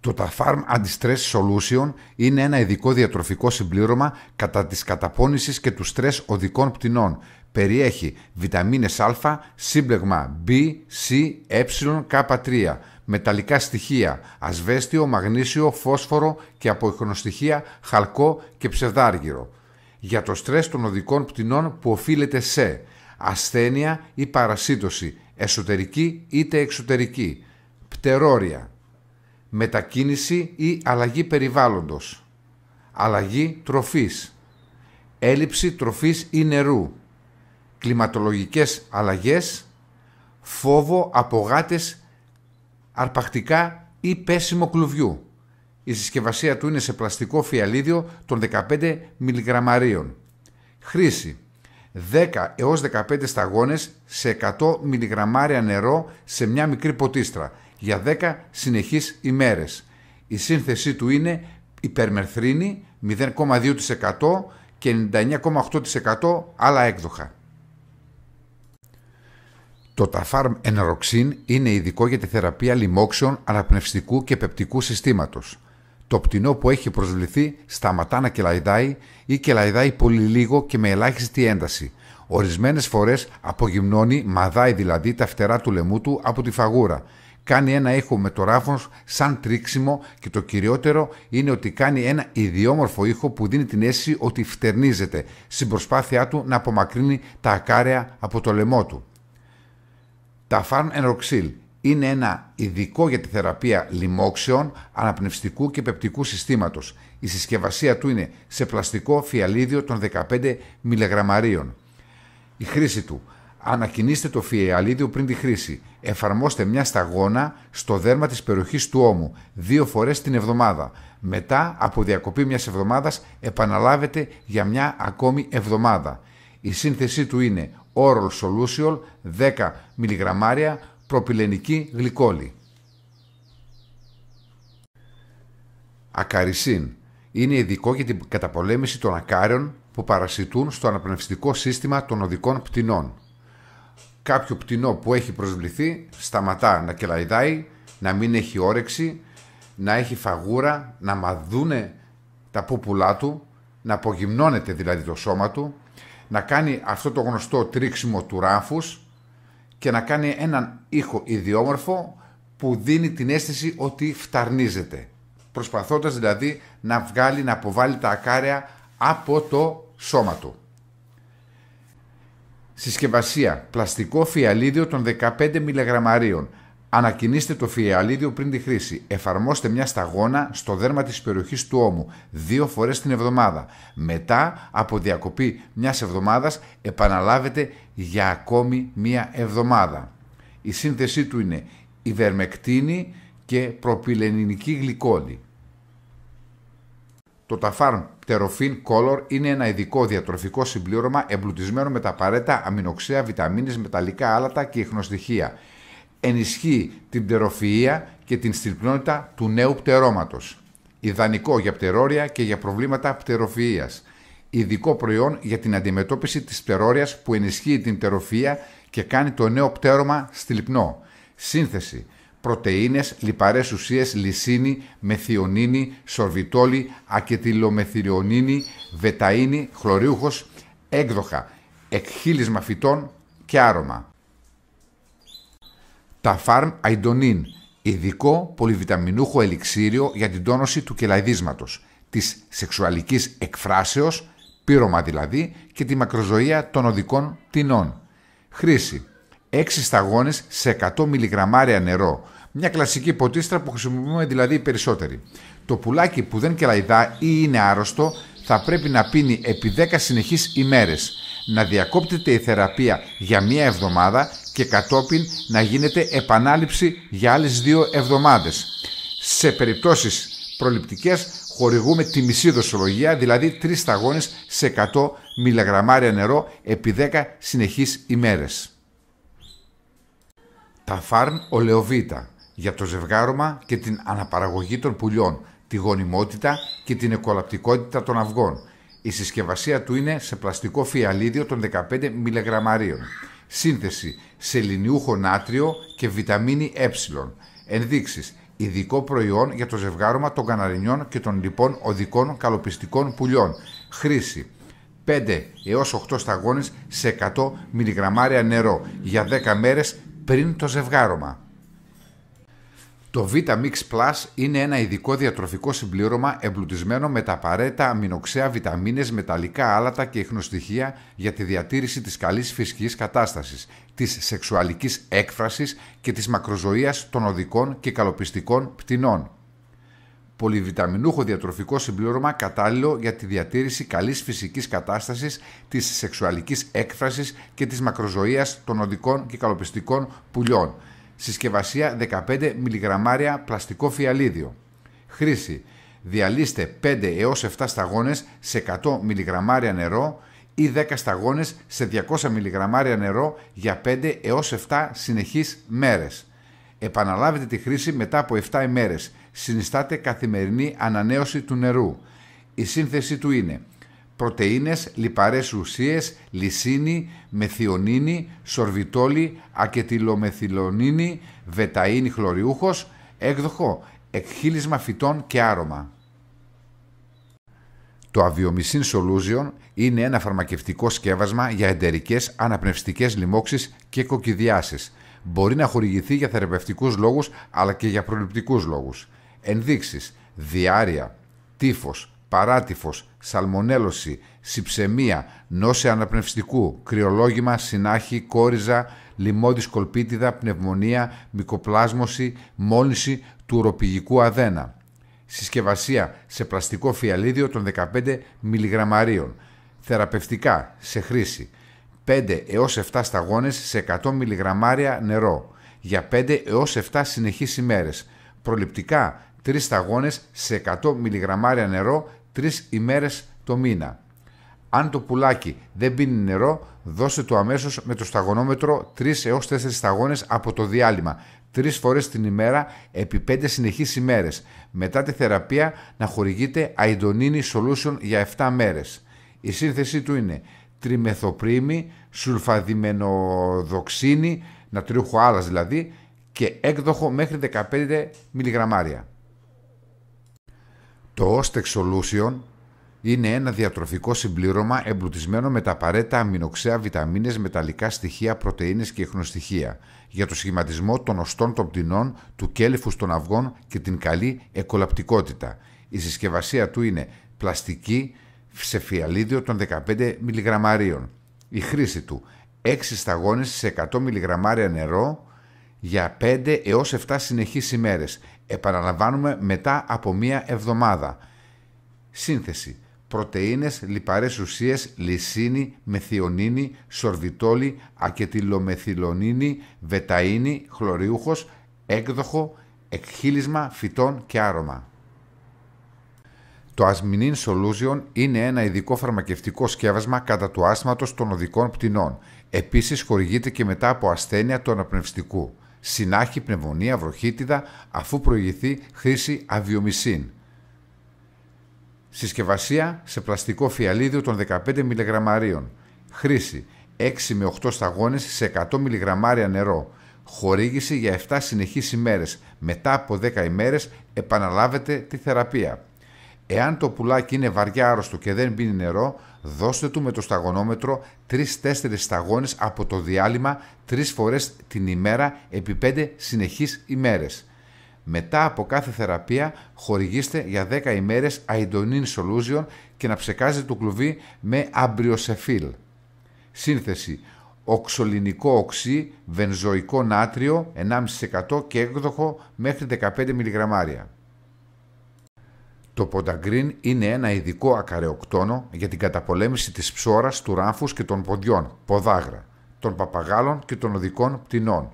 Το Tafarm Anti-Stress Solution είναι ένα ειδικό διατροφικό συμπλήρωμα κατά της καταπώνησης και του στρες οδικών πτηνών. Περιέχει βιταμίνες α, σύμπλεγμα B, C, ε, K3 μεταλλικά στοιχεία, ασβέστιο, μαγνήσιο, φόσφορο και από χαλκό και ψευδάργυρο. Για το στρες των οδικών πτηνών που οφείλεται σε ασθένεια ή παρασύτωση, εσωτερική είτε εξωτερική, πτερόρια, μετακίνηση ή αλλαγή περιβάλλοντος, αλλαγή τροφής, έλλειψη τροφής ή νερού, κλιματολογικές αλλαγές, φόβο από γάτες αρπακτικά ή πέσιμο κλουβιού. Η συσκευασία του είναι σε πλαστικό φιαλίδιο των 15 μιλιγραμμαρίων. Χρήση 10 έως 15 σταγόνες σε 100 μιλιγραμμάρια νερό σε μια μικρή ποτίστρα για 10 συνεχείς ημέρες. Η σύνθεσή του είναι υπερμερθρίνη 0,2% και 99,8% άλλα έκδοχα. Το Ταφάρμ Enroxin είναι ειδικό για τη θεραπεία λοιμόξεων αναπνευστικού και πεπτικού συστήματος. Το πτηνό που έχει προσβληθεί σταματά να κελαϊδάει ή κελαϊδάει πολύ λίγο και με ελάχιστη ένταση. Ορισμένες φορές απογυμνώνει, μαδάει δηλαδή τα φτερά του λαιμού του από τη φαγούρα. Κάνει ένα ήχο με το ράφος σαν τρίξιμο και το κυριότερο είναι ότι κάνει ένα ιδιόμορφο ήχο που δίνει την αίσθηση ότι φτερνίζεται στην προσπάθειά του να απομακρύνει τα ακάρεα από το λαιμό του. Τα Farm Enroxil είναι ένα ειδικό για τη θεραπεία λοιμόξεων, αναπνευστικού και πεπτικού συστήματος. Η συσκευασία του είναι σε πλαστικό φιαλίδιο των 15 μιλεγραμμαρίων. Η χρήση του. Ανακινήστε το φιαλίδιο πριν τη χρήση. Εφαρμόστε μια σταγόνα στο δέρμα της περιοχής του ώμου, δύο φορές την εβδομάδα. Μετά, από διακοπή μιας εβδομάδας, επαναλάβετε για μια ακόμη εβδομάδα. Η σύνθεσή του είναι Oral Solution 10 μιλιγραμμάρια προπυλενική γλυκόλη. Ακαρισίν είναι ειδικό για την καταπολέμηση των ακάριων που παρασιτούν στο αναπνευστικό σύστημα των οδικών πτηνών. Κάποιο πτηνό που έχει προσβληθεί σταματά να κελαϊδάει, να μην έχει όρεξη, να έχει φαγούρα, να μαδούνε τα πούπουλά του, να απογυμνώνεται δηλαδή το σώμα του, να κάνει αυτό το γνωστό τρίξιμο του ράφους και να κάνει έναν ήχο ιδιόμορφο που δίνει την αίσθηση ότι φταρνίζεται. Προσπαθώντας δηλαδή να βγάλει, να αποβάλει τα ακάρεα από το σώμα του. Συσκευασία. Πλαστικό φιαλίδιο των 15 μιλιγραμμαρίων Ανακοινήστε το φιαλίδιο πριν τη χρήση. Εφαρμόστε μια σταγόνα στο δέρμα της περιοχής του ώμου δύο φορές την εβδομάδα. Μετά από διακοπή μιας εβδομάδας επαναλάβετε για ακόμη μια εβδομάδα. Η σύνθεσή του είναι ιβερμεκτίνη και προπυλενινική γλυκόλη. Το ταφάρν Pterofin Color είναι ένα ειδικό διατροφικό συμπλήρωμα εμπλουτισμένο με τα απαραίτητα αμινοξέα, βιταμίνες, μεταλλικά άλατα και ιχνοστοιχεία ενισχύει την πτεροφυΐα και την στυλπνότητα του νέου πτερώματος. Ιδανικό για πτερόρια και για προβλήματα πτεροφυΐας. Ειδικό προϊόν για την αντιμετώπιση της πτερόριας που ενισχύει την πτεροφυΐα και κάνει το νέο πτέρωμα στυλπνό. Σύνθεση πρωτεΐνες, λιπαρές ουσίες, λισίνη, μεθιονίνη, σορβιτόλι, ακετυλομεθυλιονίνη, βεταΐνη, χλωρίουχος, έκδοχα, εκχύλισμα φυτών και άρωμα τα Farm Aidonin, ειδικό πολυβιταμινούχο ελιξίριο για την τόνωση του κελαϊδίσματος, της σεξουαλικής εκφράσεως, πύρωμα δηλαδή, και τη μακροζωία των οδικών τεινών. Χρήση. 6 σταγόνες σε 100 μιλιγραμμάρια νερό. Μια κλασική ποτίστρα που χρησιμοποιούμε δηλαδή οι περισσότεροι. Το πουλάκι που δεν κελαϊδά ή είναι άρρωστο θα πρέπει να πίνει επί 10 συνεχείς ημέρες. Να διακόπτεται η θεραπεία για μία εβδομάδα και κατόπιν να γίνεται επανάληψη για άλλες δύο εβδομάδες. Σε περιπτώσεις προληπτικές χορηγούμε τη μισή δοσολογία, δηλαδή τρεις σταγόνες σε 100 μιλαγραμμάρια νερό επί 10 συνεχείς ημέρες. Τα φάρν Ολεοβίτα για το ζευγάρωμα και την αναπαραγωγή των πουλιών, τη γονιμότητα και την εκολαπτικότητα των αυγών. Η συσκευασία του είναι σε πλαστικό φιαλίδιο των 15 μιλεγραμμαρίων. Σύνθεση σεληνιούχο νάτριο και βιταμίνη ε. Ενδείξεις. Ειδικό προϊόν για το ζευγάρωμα των καναρινιών και των λοιπών οδικών καλοπιστικών πουλιών. Χρήση. 5 έως 8 σταγόνες σε 100 μιλιγραμμάρια νερό για 10 μέρες πριν το ζευγάρωμα. Το VITAMIX Plus είναι ένα ειδικό διατροφικό συμπλήρωμα εμπλουτισμένο με τα απαραίτητα αμινοξέα βιταμίνες, μεταλλικά άλατα και ιχνοστοιχεία για τη διατήρηση της καλής φυσικής κατάστασης, της σεξουαλικής έκφρασης και της μακροζωίας των οδικών και καλοπιστικών πτηνών. Πολυβιταμινούχο διατροφικό συμπλήρωμα κατάλληλο για τη διατήρηση καλής φυσικής κατάστασης, της σεξουαλικής έκφρασης και της μακροζωίας των οδικών και καλοπιστικών πουλιών Συσκευασία 15 μιλιγραμμάρια πλαστικό φιαλίδιο. Χρήση. Διαλύστε 5 έως 7 σταγόνες σε 100 μιλιγραμμάρια νερό ή 10 σταγόνες σε 200 μιλιγραμμάρια νερό για 5 έως 7 συνεχείς μέρες. Επαναλάβετε τη χρήση μετά από 7 ημέρες. Συνιστάται καθημερινή ανανέωση του νερού. Η σύνθεση του είναι πρωτεΐνες, λιπαρές ουσίες, λισίνη, μεθιονίνη, σορβιτόλη, ακετιλομεθυλονίνη, βεταΐνη χλωριούχος, έκδοχο, εκχύλισμα φυτών και άρωμα. Το αβιομυσίν solution είναι ένα φαρμακευτικό σκεύασμα για εντερικές αναπνευστικές λοιμώξεις και κοκκιδιάσεις. Μπορεί να χορηγηθεί για θεραπευτικούς λόγους αλλά και για προληπτικούς λόγους. Ενδείξεις, διάρρεια, τύφος, παράτυφος, σαλμονέλωση, συψεμία, νόση αναπνευστικού, κρυολόγημα, συνάχη, κόριζα, λιμώδη σκολπίτιδα, πνευμονία, μικοπλάσμωση, μόλυνση του ουροπηγικού αδένα. Συσκευασία σε πλαστικό φιαλίδιο των 15 μιλιγραμμαρίων. Θεραπευτικά σε χρήση. 5 έως 7 σταγόνες σε 100 μιλιγραμμάρια νερό για 5 έως 7 συνεχείς ημέρες. Προληπτικά 3 σταγόνες σε 100 μιλιγραμμάρια νερό 3 ημέρες το μήνα. Αν το πουλάκι δεν πίνει νερό, δώστε το αμέσως με το σταγονόμετρο 3 έως 4 σταγόνες από το διάλειμμα, 3 φορές την ημέρα επί 5 συνεχείς ημέρες. Μετά τη θεραπεία να χορηγείτε αϊντονίνη solution για 7 μέρες. Η σύνθεσή του είναι τριμεθοπρίμη, σουλφαδιμενοδοξίνη, τριούχω άλλας δηλαδή, και έκδοχο μέχρι 15 μιλιγραμμάρια. Το Ostex Solution είναι ένα διατροφικό συμπλήρωμα εμπλουτισμένο με τα απαραίτητα αμινοξέα βιταμίνες, μεταλλικά στοιχεία, πρωτεΐνες και εχνοστοιχεία για το σχηματισμό των οστών των πτηνών, του κέλυφους των αυγών και την καλή εκολαπτικότητα. Η συσκευασία του είναι πλαστική σε φιαλίδιο των 15 μιλιγραμμαρίων. Η χρήση του 6 σταγόνες σε 100 μιλιγραμμάρια νερό για 5 έως 7 συνεχείς ημέρες Επαναλαμβάνουμε μετά από μία εβδομάδα. Σύνθεση. Πρωτεΐνες, λιπαρές ουσίες, λισίνη, μεθιονίνη, σορβιτόλη, ακετιλομεθυλονίνη, βεταΐνη, χλωριούχος, έκδοχο, εκχύλισμα φυτών και άρωμα. Το ασμινίν solution είναι ένα ειδικό φαρμακευτικό σκεύασμα κατά του άσματος των οδικών πτηνών. Επίσης χορηγείται και μετά από ασθένεια του αναπνευστικού συνάχη, πνευμονία, βροχίτιδα, αφού προηγηθεί χρήση αβιομησίν. Συσκευασία σε πλαστικό φιαλίδιο των 15 μιλιγραμμαρίων. Χρήση 6 με 8 σταγόνες σε 100 μιλιγραμμάρια νερό. Χορήγηση για 7 συνεχείς ημέρες. Μετά από 10 ημέρες επαναλάβετε τη θεραπεία. Εάν το πουλάκι είναι βαριά άρρωστο και δεν πίνει νερό, Δώστε του με το σταγονόμετρο 3-4 σταγόνες από το διάλειμμα 3 φορές την ημέρα επί 5 συνεχείς ημέρες. Μετά από κάθε θεραπεία χορηγήστε για 10 ημέρες αϊντονίν solution και να ψεκάζετε το κλουβί με αμπριοσεφίλ. Σύνθεση οξολινικό οξύ, βενζοικό νάτριο 1,5% και έκδοχο μέχρι 15 μιλιγραμμάρια. Το πονταγκρίν είναι ένα ειδικό ακαρεοκτόνο για την καταπολέμηση της ψώρας, του ράφους και των ποδιών, ποδάγρα, των παπαγάλων και των οδικών πτηνών.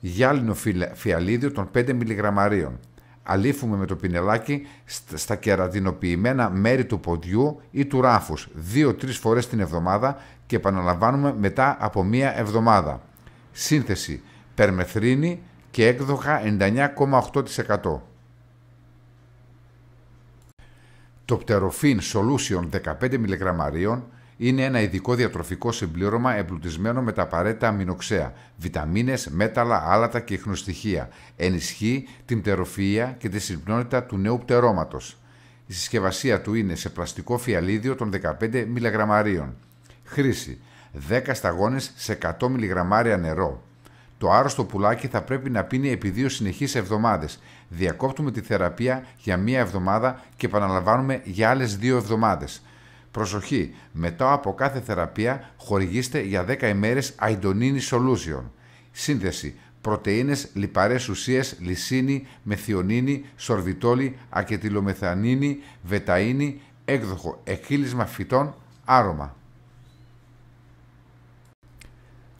Γυάλινο φιαλίδιο των 5 μιλιγραμμαρίων. Αλήφουμε με το πινελάκι στα κερατινοποιημένα μέρη του ποδιού ή του ράφους 2-3 φορές την εβδομάδα και επαναλαμβάνουμε μετά από μία εβδομάδα. Σύνθεση περμεθρίνη και έκδοχα 99,8%. Το Pterofin Solution 15 mg είναι ένα ειδικό διατροφικό συμπλήρωμα εμπλουτισμένο με τα απαραίτητα αμινοξέα, βιταμίνες, μέταλλα, άλατα και ιχνοστοιχεία. Ενισχύει την πτεροφυΐα και τη συμπνότητα του νέου πτερώματος. Η συσκευασία του είναι σε πλαστικό φιαλίδιο των 15 μιλιγραμμαρίων. Χρήση 10 σταγόνες σε 100 μιλιγραμμάρια νερό. Το άρρωστο πουλάκι θα πρέπει να πίνει επί δύο συνεχείς εβδομάδες. Διακόπτουμε τη θεραπεία για μία εβδομάδα και επαναλαμβάνουμε για άλλες δύο εβδομάδες. Προσοχή, μετά από κάθε θεραπεία χορηγήστε για 10 ημέρες αϊντονίνη solution. Σύνδεση, πρωτεΐνες, λιπαρές ουσίες, λυσίνη, μεθιονίνη, σορβιτόλι, ακετιλομεθανίνη, βεταΐνη, έκδοχο, εκχύλισμα φυτών, άρωμα.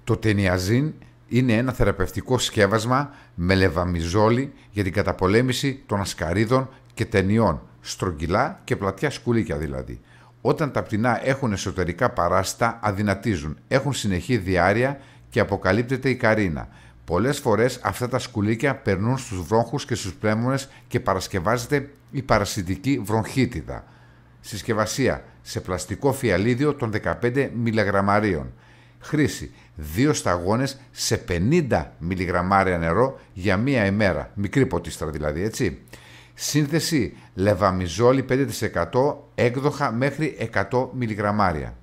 Το τενιαζίν είναι ένα θεραπευτικό σκεύασμα με λεβαμιζόλι για την καταπολέμηση των ασκαρίδων και ταινιών, στρογγυλά και πλατιά σκουλίκια δηλαδή. Όταν τα πτηνά έχουν εσωτερικά παράστα, αδυνατίζουν, έχουν συνεχή διάρρεια και αποκαλύπτεται η καρίνα. Πολλές φορές αυτά τα σκουλίκια περνούν στους βρόχους και στους πλέμονες και παρασκευάζεται η παρασιτική βροχίτιδα. Συσκευασία σε πλαστικό φιαλίδιο των 15 μιλαγραμμαρίων. Χρήση. Δύο σταγόνες σε 50 μιλιγραμμάρια νερό για μία ημέρα. Μικρή ποτίστρα δηλαδή, έτσι. Σύνθεση λεβαμιζόλη 5% έκδοχα μέχρι 100 μιλιγραμμάρια.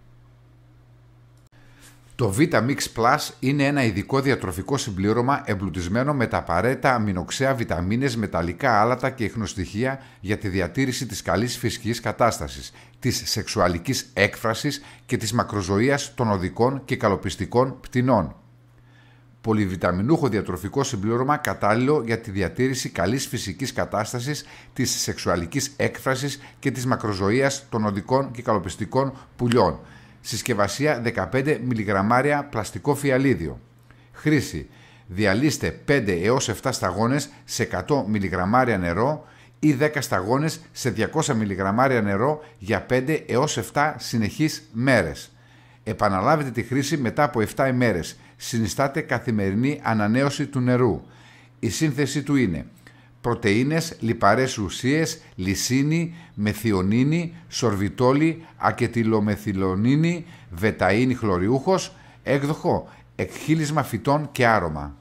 Το Vita Mix Plus είναι ένα ειδικό διατροφικό συμπλήρωμα εμπλουτισμένο με τα απαραίτητα αμινοξέα βιταμίνες, μεταλλικά άλατα και ιχνοστοιχεία για τη διατήρηση της καλής φυσικής κατάστασης, της σεξουαλικής έκφρασης και της μακροζωίας των οδικών και καλοπιστικών πτηνών. Πολυβιταμινούχο διατροφικό συμπλήρωμα κατάλληλο για τη διατήρηση καλής φυσικής κατάστασης, της σεξουαλικής έκφρασης και της μακροζωίας των οδικών και καλοπιστικών πουλιών Συσκευασία 15 μιλιγραμμάρια πλαστικό φιαλίδιο. Χρήση. Διαλύστε 5 έως 7 σταγόνες σε 100 μιλιγραμμάρια νερό ή 10 σταγόνες σε 200 μιλιγραμμάρια νερό για 5 έως 7 συνεχείς μέρες. Επαναλάβετε τη χρήση μετά από 7 ημέρες. Συνιστάται καθημερινή ανανέωση του νερού. Η σύνθεση του είναι πρωτεΐνες, λιπαρές ουσίες, λισίνη, μεθιονίνη, σορβιτόλι, ακετιλομεθυλονίνη, βεταΐνη χλωριούχος, έκδοχο, εκχύλισμα φυτών και άρωμα.